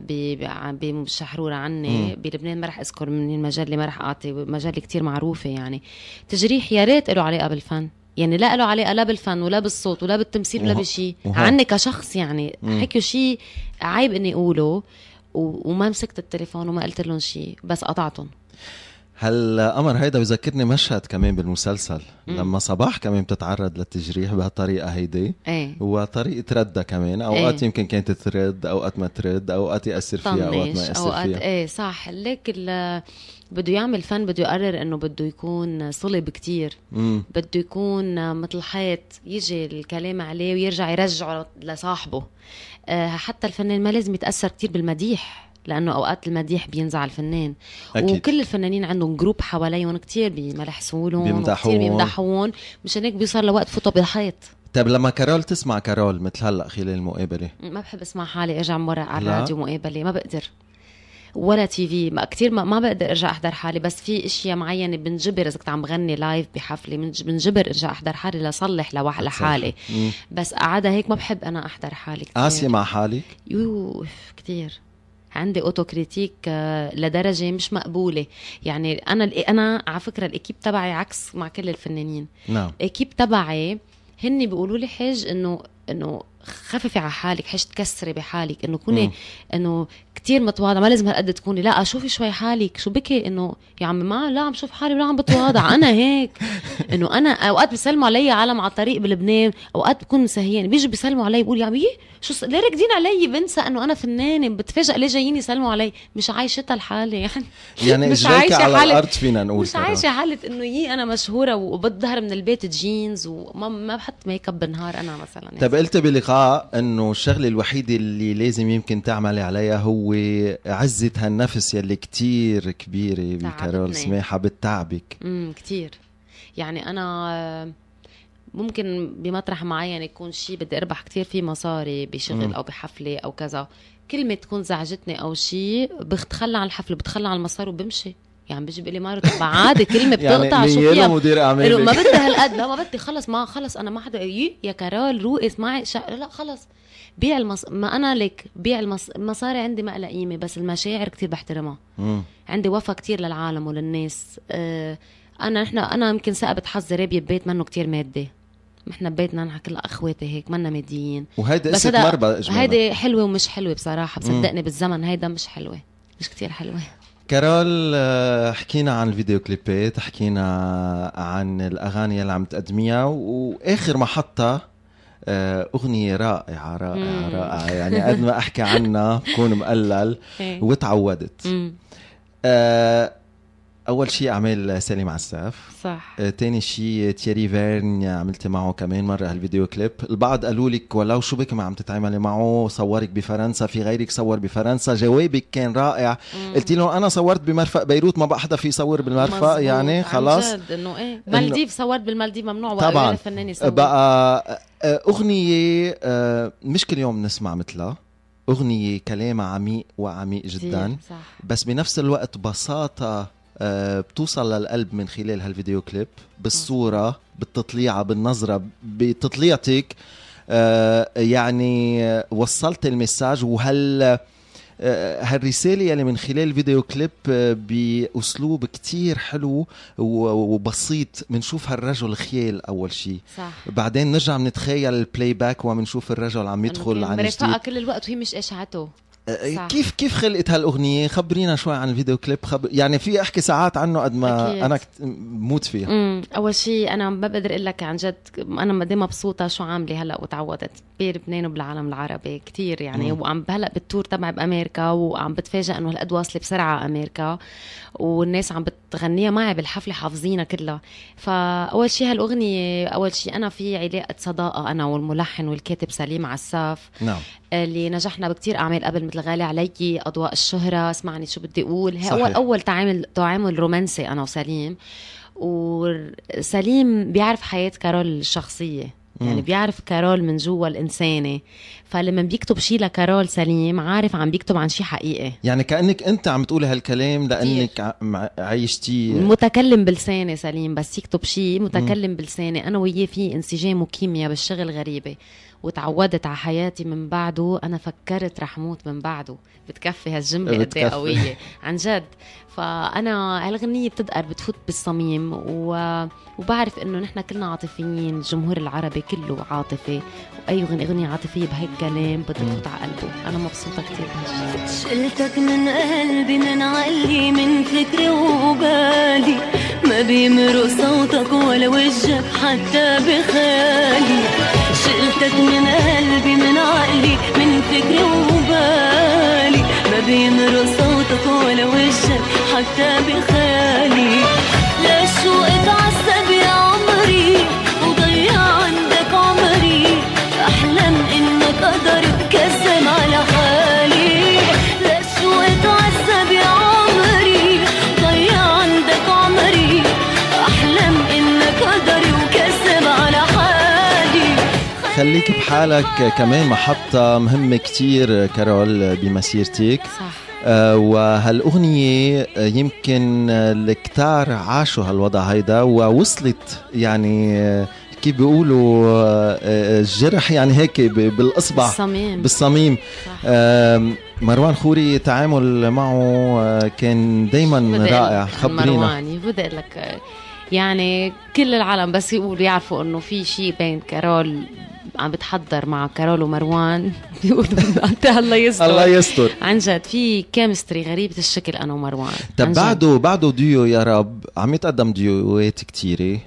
بشحروره عني م. بلبنان ما رح اذكر من المجله ما رح اعطي مجله كتير معروفه يعني تجريح يا ريت له علاقه بالفن يعني لا له علاقه لا بالفن ولا بالصوت ولا بالتمثيل ولا بشيء عني كشخص يعني حكي شيء عيب اني اقوله وما مسكت التليفون وما قلت لهم شيء بس قطعتهم هلا هيدا بذكرني مشهد كمان بالمسلسل مم. لما صباح كمان بتتعرض للتجريح بهالطريقه هيدي ايه وطريقه ردها كمان اوقات ايه. يمكن كانت ترد اوقات ما ترد اوقات ياثر فيها اوقات ما ياثر أوقات فيها ايه صح ليك بده يعمل فن بده يقرر انه بده يكون صلب كتير بده يكون مثل حيط يجي الكلام عليه ويرجع يرجعه لصاحبه آه، حتى الفنان ما لازم يتاثر كتير بالمديح لانه اوقات المديح بينزع الفنان أكيد. وكل الفنانين عندهم جروب حواليهم كتير بيملحسولهم بيمدحون بيمدحون مشان هيك بيوصل لوقت فوتوا بالحيط طيب لما كارول تسمع كارول مثل هلا خلال المقابله ما بحب اسمع حالي ارجع مرة على الراديو مقابله ما بقدر ولا تي في ما كثير ما, ما بقدر ارجع احضر حالي بس في اشياء معينه بنجبر اذا كنت عم بغني لايف بحفله بنجبر ارجع احضر حالي لصلح لوحدي لحالي بس قاعده هيك ما بحب انا احضر حالي كثير قاسيه مع حالك يوف كثير عندي اوتو آه، كريتيك لدرجه مش مقبوله يعني انا انا على فكره الاكيب تبعي عكس مع كل الفنانين نعم no. الاكيب تبعي هن بيقولوا لي حاج انه انه خففي على حالك حج تكسري بحالك انه كوني انه كثير متواضعه ما لازم هالقد تكوني لا شوفي شوي حالك شو بكي انه يا عمي ما لا عم شوف حالي ولا عم بتواضع انا هيك انه انا اوقات بيسلموا علي عالم على الطريق بلبنان اوقات بكون مسهيان بيجوا بيسلموا علي بيقولوا يا عمي إيه؟ شو ليه راكدين علي بنسى انه انا فنانه بتفاجئ ليه جايين يسلموا علي مش عايشتها الحاله يعني يعني مش عايشه على حالة الارض فينا نقول مش عايشه حاله انه يي انا مشهوره وبتظهر من البيت جينز وما ما بحط ميك اب بالنهار انا مثلا يعني. طب قلت بلقاء انه الشغله الوحيده اللي لازم يمكن تعملي عليها هو عزه هالنفس يلي كتير كبيره بكارول سماحه بتعبك امم كتير يعني انا ممكن بمطرح معين يكون شيء بدي اربح كثير فيه مصاري بشغل او بحفله او كذا كلمه تكون زعجتني او شيء بتخلى عن الحفله بتخلى عن المصاري وبمشي يعني بيجي بيقول لي مارو طب عادي كلمه يعني بتقطع يعني شو فيها مدير اعمالي ما بدي هالقد لا ما بدي خلص ما خلص انا ما حدا يا كارول روقي اسمعي لا خلص بيع المص... ما انا لك بيع المص... المصاري عندي ما لها قيمه بس المشاعر كتير بحترمها مم. عندي وفا كتير للعالم وللناس آه انا نحن انا يمكن ثقبت حظي رابيه ببيت منه كتير مادي نحن ببيتنا نحن كلها اخواتي هيك منا ماديين وهيدي قصه مربى هيدي حلوه ومش حلوه بصراحه بصدقني بالزمن هيدا مش حلوه مش كتير حلوه كارول آه، حكينا عن الفيديو كليبات حكينا عن الاغاني اللي عم تقدميها واخر محطه آه، أغنية رائعة رائعة رائعة يعني قد ما أحكي عنها بكون مقلل إيه. وتعودت أه اول شيء اعمال سالم عساف صح ثاني آه، شيء آه، تيري فيرن عملت معه كمان مره هالفيديو كليب البعض قالوا لك ولو شو بك ما عم تتعاملي معه صورك بفرنسا في غيرك صور بفرنسا جوابك كان رائع قلت لهم انا صورت بمرفق بيروت ما بقى حدا في يصور بالمرفق مزبوط. يعني خلاص انه ايه مالديف صورت بالمالديف ممنوع طبعا الفنان يصور بقى آه، اغنيه مش كل يوم بنسمع مثلها أغنية كلام عميق وعميق جدا صح. بس بنفس الوقت بساطة آه، بتوصل للقلب من خلال هالفيديو كليب بالصورة بالتطليعة بالنظرة بتطليعتك آه، يعني وصلت المساج وهل آه، هالرسالة يلي من خلال الفيديو كليب بأسلوب كتير حلو وبسيط بنشوف هالرجل خيال أول شيء صح بعدين نرجع بنتخيل البلاي باك ومنشوف الرجل عم يدخل عن جديد كل الوقت وهي مش إشعته كيف كيف خلقت هالاغنيه خبرينا شوي عن الفيديو كليب خبر يعني في احكي ساعات عنه قد ما أكيد. انا كت... بموت فيها اول شيء انا ما بقدر اقول لك عن جد انا قد إيه مبسوطه شو عامله هلا وتعودت بلبنان وبالعالم العربي كتير يعني مم. وعم هلا بالتور تبعي بامريكا وعم بتفاجئ انه هالقد واصله بسرعه امريكا والناس عم بتغنيها معي بالحفله حافظينها كلها فاول شيء هالاغنيه اول شيء انا في علاقه صداقه انا والملحن والكاتب سليم عساف نعم اللي نجحنا بكتير اعمال قبل مثل غالي علي اضواء الشهره اسمعني شو بدي اقول هي اول اول تعامل تعامل رومانسي انا وسليم وسليم بيعرف حياه كارول الشخصيه يعني بيعرف كارول من جوا الإنسانة فلما بيكتب شيء لكارول سليم عارف عم بيكتب عن شيء حقيقي يعني كانك انت عم تقولي هالكلام لانك عايشتي متكلم بلساني سليم بس يكتب شيء متكلم بلساني انا وياه في انسجام وكيمياء بالشغل غريبه وتعودت على حياتي من بعده انا فكرت رح موت من بعده بتكفي هالجمله إيه، قد إيه قويه عن جد فانا هالغنيه بتدقر بتفوت بالصميم و... وبعرف انه نحن كلنا عاطفيين الجمهور العربي كله عاطفي واي اغنيه عاطفيه بهيك كلام بتضغط على قلبه انا مبسوطه كثير بهالشيء شلتك من قلبي من علي من فكري وبالي ما بيمرق صوتك ولا وجهك حتى بخيالي شلتك من قلبي من عقلي من فكري وبالي ما بيمرق صوتك ولا وجهك حتى بخيالي انت بحالك كمان محطه مهمه كثير كارول بمسيرتك صح آه، وهالاغنيه يمكن الكتار عاشوا هالوضع هيدا ووصلت يعني كيف بيقولوا آه، آه، الجرح يعني هيك بالاصبع بالصميم بالصميم مروان خوري تعامل معه كان دائما رائع خبرينا مروان بدي اقول لك يعني كل العالم بس يقولوا يعرفوا انه في شيء بين كارول عم بتحضر مع كارول ومروان بيقولوا انت الله يستر الله يستر عن جد في كيمستري غريبه الشكل انا ومروان طب بعده بعده ديو يا رب عم يتقدم ديوات كتيره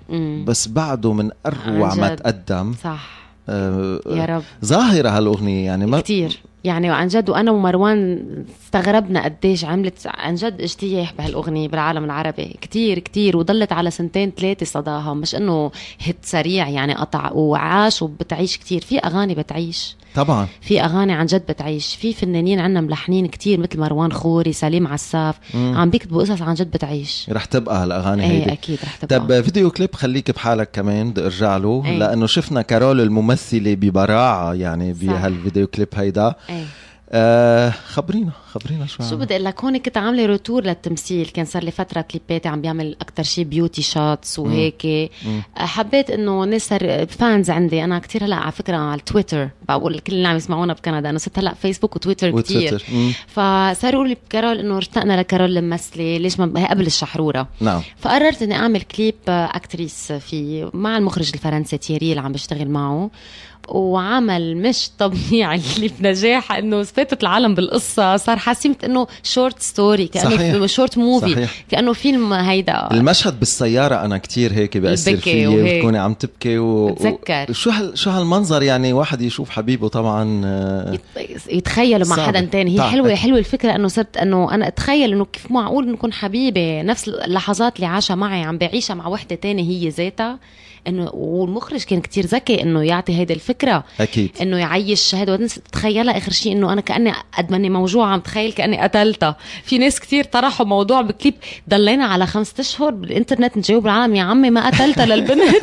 بس بعده من اروع ما تقدم صح آه يا رب ظاهره هالاغنيه يعني ما كتير يعني وعن جد وانا ومروان استغربنا قديش عملت عن جد اجتياح بهالاغنيه بالعالم العربي كتير كتير وضلت على سنتين ثلاثه صداها مش انه هيت سريع يعني قطع وعاش وبتعيش كتير في اغاني بتعيش طبعا في اغاني عن جد بتعيش في فنانين عندنا ملحنين كتير مثل مروان خوري سليم عساف مم. عم بيكتبوا قصص عن جد بتعيش رح تبقى هالاغاني ايه هيدي اكيد رح تبقى طب فيديو كليب خليك بحالك كمان بدي ارجع له ايه. لانه شفنا كارول الممثله ببراعه يعني بهالفيديو كليب هيدا ايه. آه، خبرينا خبرينا شو شو بدي اقول لك هون كنت عامله روتور للتمثيل كان صار لي فتره كليباتي عم بيعمل اكثر شيء بيوتي شوتس وهيك آه، حبيت انه ناس فانز عندي انا كثير هلا على فكره على التويتر بقول كل اللي عم يسمعونا بكندا انا صرت هلا فيسبوك وتويتر كثير فصاروا يقولوا لي بكارول انه ارتقنا لكارول الممثله ليش ما قبل الشحروره نعم فقررت اني اعمل كليب اكتريس آه، في مع المخرج الفرنسي تيري اللي عم بشتغل معه وعمل مش طبيعي اللي بنجاح انه فاتت العالم بالقصه صار حسيمه انه شورت ستوري كانه شورت موفي كانه فيلم هيدا المشهد بالسياره انا كتير هيك بأثر فيي بتكوني عم تبكي و... بتذكر شو هال شو هالمنظر يعني واحد يشوف حبيبه طبعا آه، يتخيله مع حدا تاني هي حلوه حلوه الفكره انه صرت انه انا اتخيل انه كيف معقول نكون حبيبه نفس اللحظات اللي عاشها معي عم بعيشها مع وحده تانية هي ذاتها انه والمخرج كان كتير ذكي انه يعطي هيدي الفكره اكيد انه يعيش هيدا تخيلها اخر شيء انه انا كاني قد ما اني موجوعه عم تخيل كاني قتلتها في ناس كتير طرحوا موضوع بكليب ضلينا على خمسة اشهر بالانترنت نجاوب العالم يا عمي ما قتلتها للبنت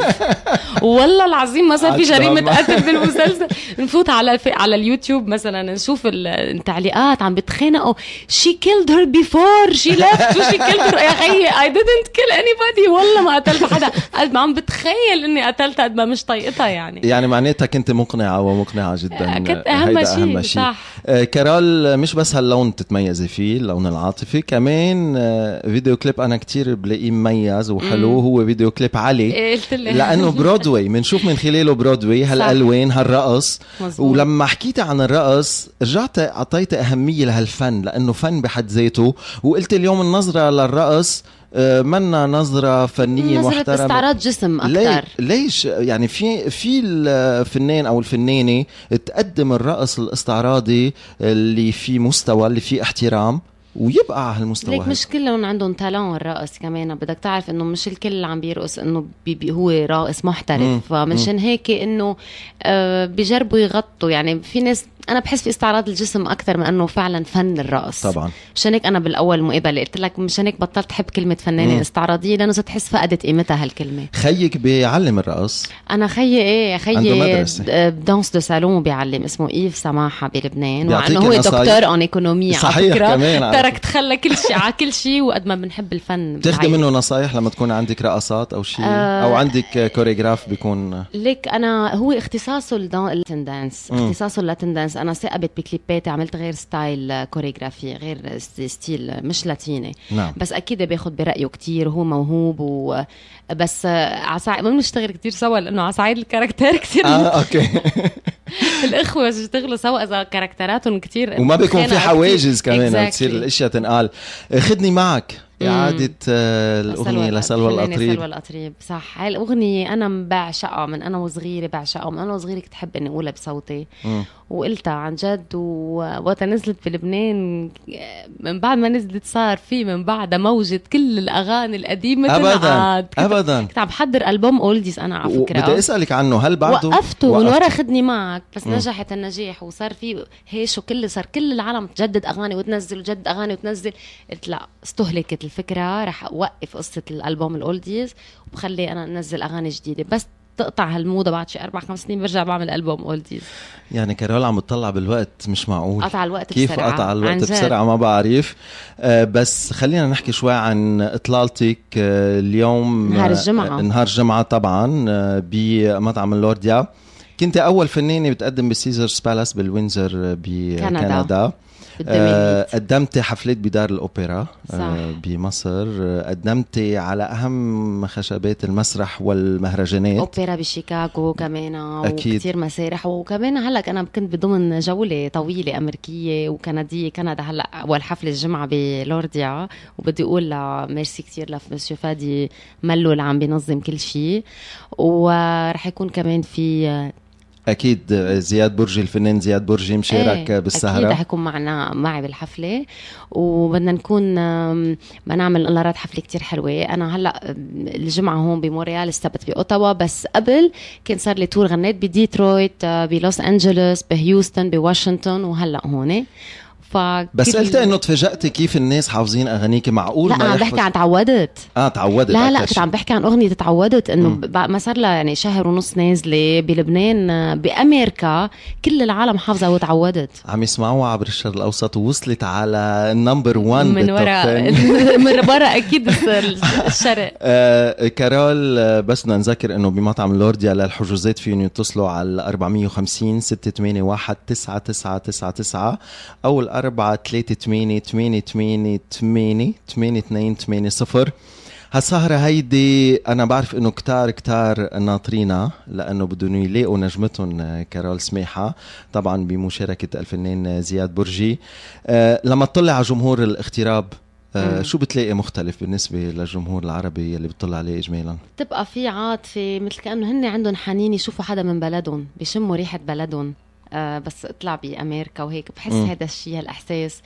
والله العظيم ما صار في جريمه قتل بالمسلسل نفوت على على اليوتيوب مثلا نشوف التعليقات عم بتخانقوا شي كيلد هير بيفور شي شو شي كيلد يا خيي اي didnt كيل اني والله ما قتلت حدا قد ما عم بتخيل تخيل اني قتلتها قد ما مش طايقتها يعني يعني معناتها كنت مقنعه ومقنعه جدا آه، كنت اهم شيء اهم شيء صح. آه كارول مش بس هاللون تتميزي فيه اللون العاطفي كمان آه فيديو كليب انا كتير بلاقيه مميز وحلو مم. هو فيديو كليب علي إيه، لانه برودواي بنشوف من خلاله برودواي هالالوان هالرقص مزبوط. ولما حكيت عن الرقص رجعت اعطيت اهميه لهالفن لانه فن بحد ذاته وقلت اليوم النظره للرقص آه، منا نظرة فنية نظرة محترمة نظرة استعراض جسم أكثر ليش يعني في في الفنان أو الفنانة تقدم الرقص الاستعراضي اللي فيه مستوى اللي فيه احترام ويبقى على هالمستوى ليك مش كلهم عندهم تالون الرقص كمان بدك تعرف انه مش الكل عم بيرقص انه بي بي هو راقص محترف فمنشان هيك انه آه، بجربوا يغطوا يعني في ناس انا بحس في استعراض الجسم اكثر من انه فعلا فن الرقص طبعا مشان هيك انا بالاول مقابله قلت لك مشان هيك بطلت احب كلمه فنانه استعراضيه لانه تحس فقدت قيمتها هالكلمه خيك بيعلم الرقص انا خيي ايه خيي دانس دو سالون بيعلم اسمه ايف سماحه بلبنان وعنه هو دكتور اون ايكونومي صحيح على فكره كمان ترك تخلى كل شيء على كل شيء وقد ما بنحب الفن بتاخذي منه نصايح لما تكون عندك رقصات او شيء آه او عندك كوريغراف بيكون ليك انا هو اختصاصه اللاتين دانس اختصاصه اللاتين دانس انا ثاقبت بكليباتي عملت غير ستايل كوريغرافي غير ستيل مش لاتيني نعم. بس اكيد بياخذ برايه كتير هو موهوب و بس عسع... ما بنشتغل كتير سوا لانه على صعيد الكاركتر كثير آه، اوكي الاخوه بيشتغلوا سوا اذا كاركتراتهم كثير وما بيكون في حواجز كمان بتصير الاشياء تنقال خدني معك إعادة آه، الأغنية لسلوى الأطريب لسلوى الأطريب صح هاي الأغنية أنا بعشقها من أنا وصغيرة بعشقها من أنا وصغيرة كنت حب إني أقولها بصوتي وقلتها عن جد ووقتها نزلت بلبنان من بعد ما نزلت صار في من بعدها موجة كل الأغاني القديمة أبدا كنت أبدا كنت عم بحضر ألبوم أولديز أنا على فكرة بدي أسألك عنه هل بعده وقفته من ورا خدني معك بس مم. نجحت النجاح وصار في هيش وكل صار كل العالم تجدد أغاني وتنزل وتجدد أغاني وتنزل قلت لا استهلكت الفكره رح اوقف قصه الالبوم الاولديز وبخلي انا انزل اغاني جديده بس تقطع هالموضه بعد شي اربع خمس سنين برجع بعمل البوم اولديز يعني كارول عم بتطلع بالوقت مش معقول قطع الوقت كيف بسرعه كيف قطع الوقت بسرعه ما بعرف آه، بس خلينا نحكي شوي عن اطلالتك آه، اليوم نهار آه، الجمعه نهار الجمعه طبعا بمطعم اللورديا كنت اول فنانه بتقدم بسيزرز بالاس بالوينزر بكندا آه، قدمتي حفلات بدار الاوبرا آه، صح. بمصر قدمتي على اهم خشبات المسرح والمهرجانات اوبرا بشيكاغو كمان اكيد وكثير مسارح وكمان هلا انا كنت بضمن جوله طويله امريكيه وكنديه كندا هلا اول حفله الجمعه بلورديا وبدي اقول ميرسي كثير لمسيو مسيو فادي ملو اللي عم بينظم كل شيء ورح يكون كمان في اكيد زياد برجي الفنان زياد برجي مشارك ايه بالسهره اكيد رح يكون معنا معي بالحفله وبدنا نكون بنعمل نعمل حفله كتير حلوه انا هلا الجمعه هون بموريال السبت باوتاوا بس قبل كان صار لي تور غنيت بديترويت آه، بلوس انجلوس بهيوستن بواشنطن وهلا هون ف بس قلت انه تفاجأتي كيف الناس حافظين اغانيك معقول لا ما عم بحكي عن تعودت اه تعودت لا آه، لا كنت عم بحكي عن اغنيه تعودت انه ما صار لها يعني شهر ونص نازله بلبنان آه، بامريكا كل العالم حافظه وتعودت عم يسمعوها عبر الشرق الاوسط ووصلت على النمبر 1 من ورا من ورا اكيد الشرق آه كارول آه، بس بدنا نذكر انه بمطعم لورديا للحجوزات فيهم يتصلوا على 450 681 9999 او ال 4 3 8 8 8 8 8 اثنين 8 0 هالسهرة هيدي أنا بعرف إنه كتار كتار ناطرينا لأنه بدهم يلاقوا نجمتهم كارول سماحة طبعا بمشاركة الفنان زياد برجي آه، لما تطلع على جمهور الاغتراب آه، شو بتلاقي مختلف بالنسبه للجمهور العربي اللي بتطلع عليه اجمالا؟ بتبقى في عاطفه مثل كانه هن عندهم حنين يشوفوا حدا من بلدهم، بيشموا ريحه بلدهم، آه، بس اطلع بامريكا وهيك بحس م. هذا الشيء هالاحساس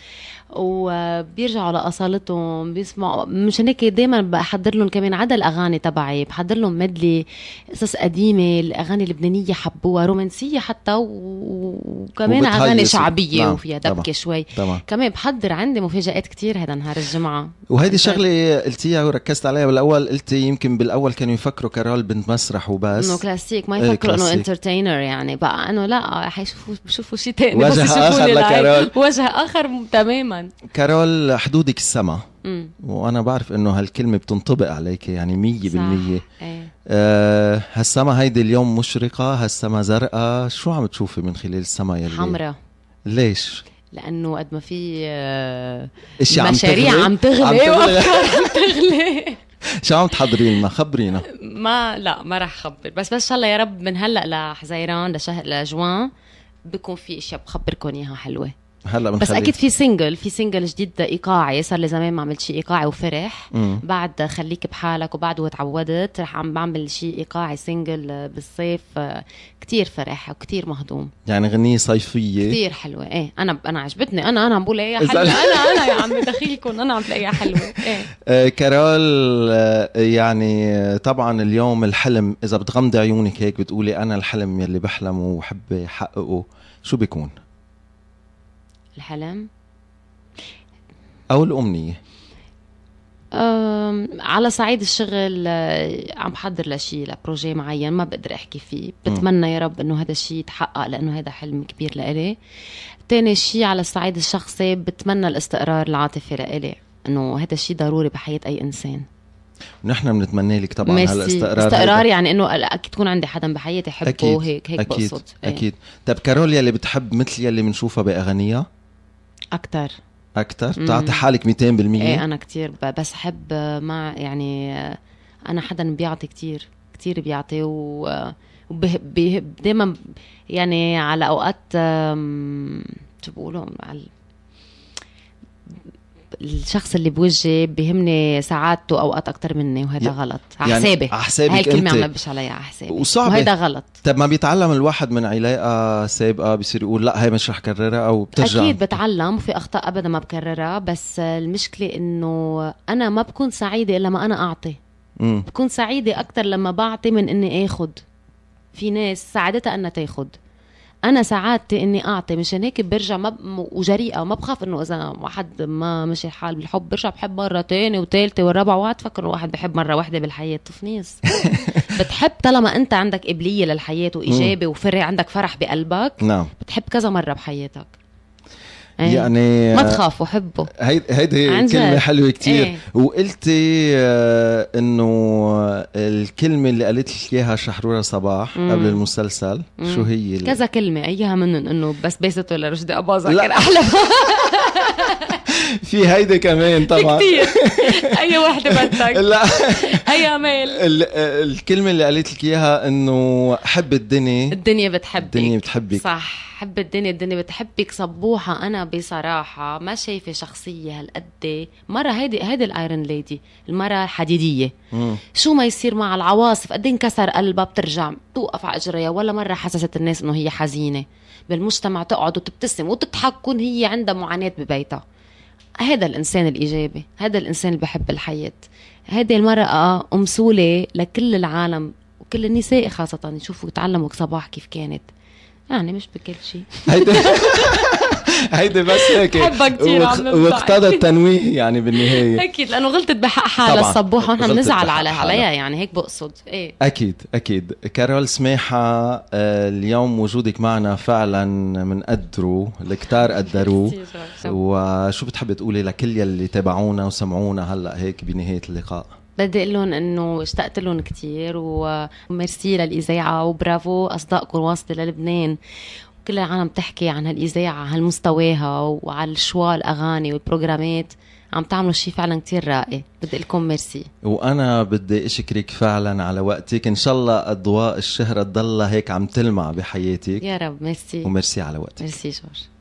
وبيرجعوا لاصالتهم بيسمعوا مشان هيك دائما بحضر لهم كمان عدا الاغاني تبعي بحضر لهم مدلي قصص قديمه الاغاني اللبنانيه حبوها رومانسيه حتى وكمان اغاني شعبيه نعم. وفيها دبكه شوي طبعا. كمان بحضر عندي مفاجات كتير هذا نهار الجمعه وهيدي شغله قلتيها وركزت عليها بالاول قلتي يمكن بالاول كانوا يفكروا كارول بنت مسرح وبس انه كلاسيك ما إيه، يفكروا انه انترتينر يعني بقى انه لا حيشوف بشوفوا شيء ثاني وجه اخر لكارول وجه اخر تماما كارول حدودك السما وانا بعرف انه هالكلمه بتنطبق عليك يعني 100% بالمية ايه. آه هالسما هيدي اليوم مشرقه هالسما زرقاء شو عم تشوفي من خلال السما يلي حمراء ليش لانه قد ما في آه مشاريع عم تغلي عم تغلي وافكار عم تغلي شو عم تحضري لنا خبرينا ما لا ما رح خبر بس بس ان شاء الله يا رب من هلا لحزيران لشهر لجوان بكون في اشياء بخبركم اياها حلوه هلا بس اكيد في سنجل في سنجل جديد ايقاعي صار لي زمان ما عملت شيء ايقاعي وفرح مم. بعد خليك بحالك وبعد وتعودت رح عم بعمل شيء ايقاعي سنجل آه، بالصيف آه، كتير فرح وكتير مهضوم يعني غنية صيفية كتير حلوة ايه انا انا عجبتني انا انا عم بقول ايه حلوة انا انا يا عمي دخيلكم انا عم بلاقيها حلوة ايه آه، كارول يعني طبعا اليوم الحلم اذا بتغمضي عيونك هيك بتقولي انا الحلم يلي بحلمه وحب احققه شو بيكون؟ الحلم او الامنيه على صعيد الشغل آه، عم بحضر لشيء لبروجي معين ما بقدر احكي فيه بتمنى يا رب انه هذا الشيء يتحقق لانه هذا حلم كبير لإلي تاني شيء على الصعيد الشخصي بتمنى الاستقرار العاطفي لإلي انه هذا الشيء ضروري بحياه اي انسان ونحن بنتمنى لك طبعا هالاستقرار هلا استقرار استقرار يعني انه اكيد تكون عندي حدا بحياتي حبه هيك هيك هيك أكيد. بقصد إيه. اكيد طب كارول يلي بتحب مثل يلي بنشوفها باغانيها اكثر اكثر بتعطي حالك 200% ايه انا كثير بس احب مع يعني انا حدا بيعطي كثير كثير بيعطي و دائما يعني على اوقات شو بقولوا على الشخص اللي بوجهي بهمني سعادته اوقات اكثر مني وهذا غلط على يعني حسابي على حسابي هي الكلمه عم ببش عليها على حسابي وصعب وهذا غلط طب ما بيتعلم الواحد من علاقه سابقه بصير يقول لا هي مش رح كررها او بترجع اكيد بتعلم وفي اخطاء ابدا ما بكررها بس المشكله انه انا ما بكون سعيده الا ما انا اعطي م. بكون سعيده اكثر لما بعطي من اني اخذ في ناس سعادتها انها تاخذ انا سعادتي اني اعطي مشان هيك برجع ما ب... وجريئه وما بخاف انه اذا واحد ما مشي الحال بالحب برجع بحب مره ثانيه وثالثه والرابعه وقعد فكر انه واحد بحب مره واحده بالحياه تفنيس بتحب طالما انت عندك قبليه للحياه وايجابي وفري عندك فرح بقلبك نعم بتحب كذا مره بحياتك إيه. يعني ما آه، تخافوا حبوا هيدي هيدي كلمه حلوه كثير أيه. وقلتي آه، انه الكلمه اللي قالت لك اياها شحروره صباح مم. قبل المسلسل مم. شو هي اللي... كذا كلمه ايها منهم انه بس بيست ولا رشدي اباظه كان احلى في هيدا كمان طبعا في كتير اي وحده بدك لا اي ميل الكلمه اللي قالت لك اياها انه حب الدنيا الدنيا بتحبك الدنيا بتحبك صح حب الدنيا الدنيا بتحبك صبوحة أنا بصراحة ما شايفة شخصية هالقد مرة هيدي هيدي الأيرون ليدي المرة الحديدية شو ما يصير مع العواصف قد انكسر قلبها بترجع توقف على إجريها ولا مرة حسست الناس إنه هي حزينة بالمجتمع تقعد وتبتسم وتضحك كون هي عندها معاناة ببيتها هذا الإنسان الإيجابي هذا الإنسان اللي بحب الحياة هذه المرأة أمثولة لكل العالم وكل النساء خاصة يشوفوا يتعلموا صباح كيف كانت يعني مش بكل شيء هيدي هيدي بس هيك واقتضى التنويه يعني بالنهايه اكيد لانه غلطت بحق حالها الصبوحه ونحن بنزعل على عليها يعني هيك بقصد ايه اكيد اكيد كارول سماحه آه، اليوم وجودك معنا فعلا منقدره الكتار قدروه وشو بتحبي تقولي لكل يلي تابعونا وسمعونا هلا هيك بنهايه اللقاء بدي اقول لهم انه اشتقت لهم كثير وميرسي للاذاعه وبرافو اصدقكم واصله للبنان كل العالم تحكي عن هالاذاعه هالمستواها وعلى الشوا الاغاني والبروجرامات عم تعملوا شيء فعلا كتير راقي بدي لكم ميرسي وانا بدي اشكرك فعلا على وقتك ان شاء الله اضواء الشهره تضلها هيك عم تلمع بحياتك يا رب ميرسي وميرسي على وقتك ميرسي جورج